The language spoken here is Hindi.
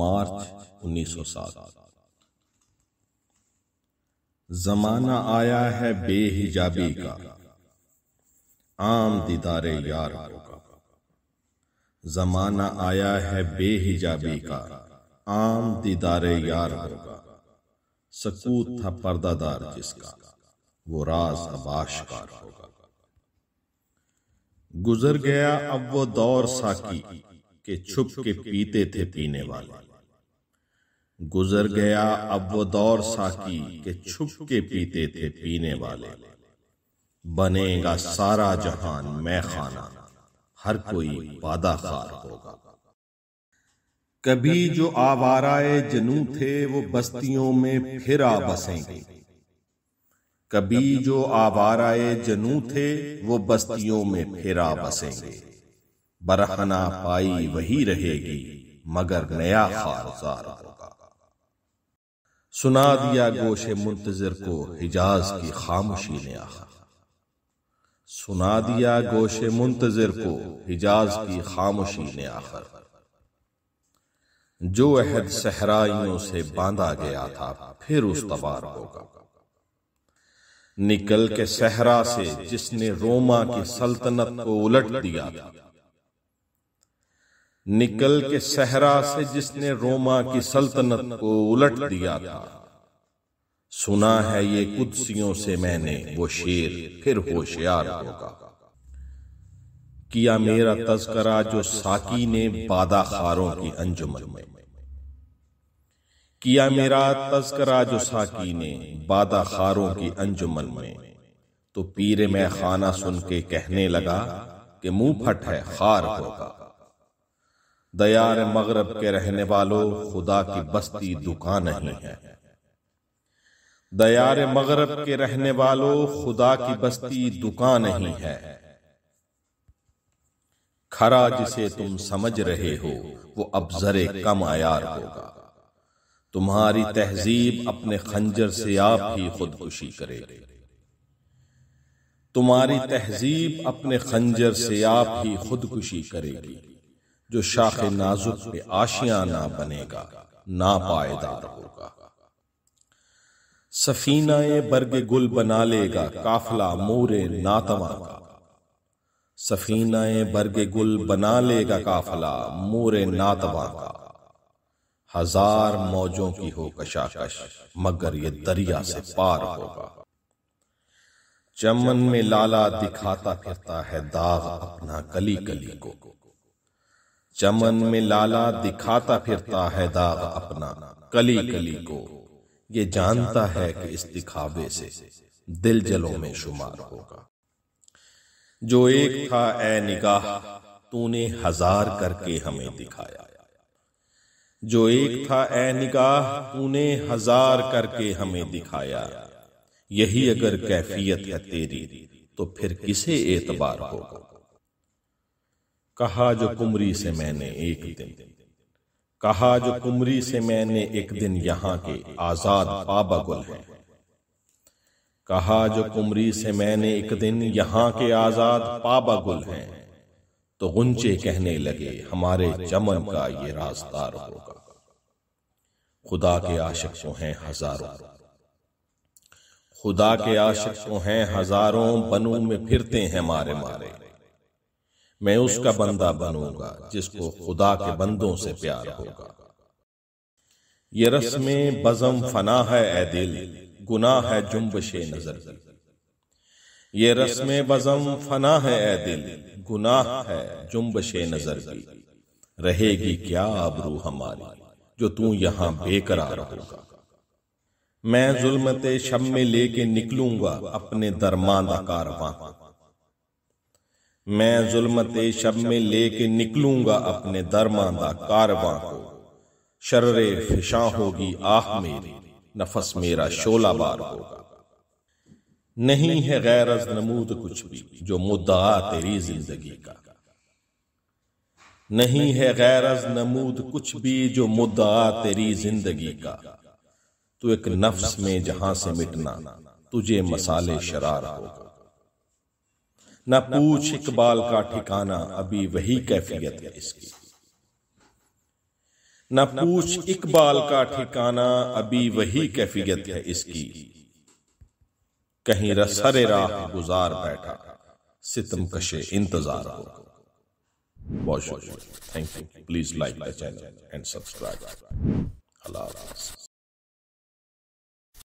मार्च 1907 जमाना आया है बेहिजाबी का आम दीदारे यार का जमाना आया है बेहिजाबी का आम दीदारे यार का सकूत था पर्दादार जिसका वो राज अब आशकार होगा गुजर गया अब वो दौर साकी के छुप के पीते थे पीने वाले गुजर गया अब वो दौर साकी के छुप के पीते थे पीने वाले बनेगा सारा जहान मैं खाना हर कोई वादा खार होगा कभी जो आवाराए जनू थे वो बस्तियों में फिर आ बसेंगे कभी जो आवाराए जनू थे वो बस्तियों में फिर आ बसेंगे बरहना पाई वही रहेगी मगर नया खारजार होगा सुना दिया गोशे मुंतजर को हिजाज की खामोशी ने आखा सुना दिया गोशे मुंतजर को हिजाज की खामोशी ने आखर जो अहद सहराइयों से बांधा गया था फिर उस तबार होगा निकल के सहरा से जिसने रोमा की सल्तनत को उलट दिया था निकल के सहरा से जिसने रोमा की सल्तनत को उलट दिया था सुना है ये कुदसियों से मैंने वो शेर फिर होशियार होगा किया मेरा तस्करा जो साकी ने खारों की अंजुमन में किया मेरा तस्करा जो साकी ने बादाखारों की अंजुमन में तो पीर में खाना सुन के कहने लगा कि मुंह फट है खार होगा दयार मगरब के रहने वालों खुदा की बस्ती दुका नहीं है दयार मगरब के रहने वालों खुदा की बस्ती दुका नहीं है खरा जिसे तुम समझ रहे हो वो अब जरे कम आयार होगा तुम्हारी तहजीब अपने खंजर से आप ही खुदकुशी करेगी तुम्हारी तहजीब अपने खंजर से आप ही खुदकुशी करेगी जो शाख नाजुक पे ना बनेगा ना पायदार होगा सफीनाए बर्ग गुल बना लेगा काफला मोरे नातवा का सफीना बर्ग गुल बना लेगा काफला मोरे नातवा का हजार मौजों की हो कशाकश मगर ये दरिया से पार होगा चमन में लाला दिखाता फिरता है दाग अपना कली कली को चमन में लाला दिखाता फिरता है दाग अपना कली कली को ये जानता है कि इस दिखावे से दिल जलों में शुमार होगा जो एक था ए निगाह तूने हजार करके हमें दिखाया जो एक था ए निगाह तूने हजार करके हमें दिखाया यही अगर कैफियत है तेरी तो फिर किसे एतबार होगा कहा जो कुमरी से मैंने एक दिन कहा जो कुमरी से मैंने एक दिन यहाँ के आजाद पाबा गुल हैं कहा जो कुमरी से मैंने एक दिन यहाँ के आजाद पाबा गुल हैं तो गुंचे कहने लगे हमारे चमन का ये राजदार होगा खुदा के आशिक तो हैं हजारों खुदा के आशिक तो हैं हजारों बनू में फिरते हैं मारे मारे मैं उसका बंदा बनूंगा जिसको खुदा के बंदों से प्यार होगा ये रस्में बजम फना है ए दिल गुना है जुम्बश नजर ये रस्में बजम फना है ए दिल गुनाह है जुम्बश नजर की रहेगी क्या आबरू हमारी जो तू यहां बेकरार होगा मैं जुल्मत शब में लेके निकलूंगा अपने दरमाना कारवां मैं जुलमत शब में लेके निकलूंगा अपने दरमांदा कारवां को शर्रे फिशा होगी आह मेरी नफस मेरा शोला बार होगा नहीं है गैर अज नमूद कुछ भी जो मुद्दा तेरी जिंदगी का नहीं है गैर अज नमूद कुछ भी जो मुद्दा तेरी जिंदगी का तू एक नफ्स में जहां से मिटना तुझे मसाले शरार होगा न पूछ इकबाल का ठिकाना अभी वही कैफियत है इसकी न पूछ इकबाल का ठिकाना अभी वही कैफियत है इसकी कहीं रसरे राह गुजार बैठा सितम कशे इंतजार हो बहुत शुक्रिया thank you please like the channel and subscribe Allah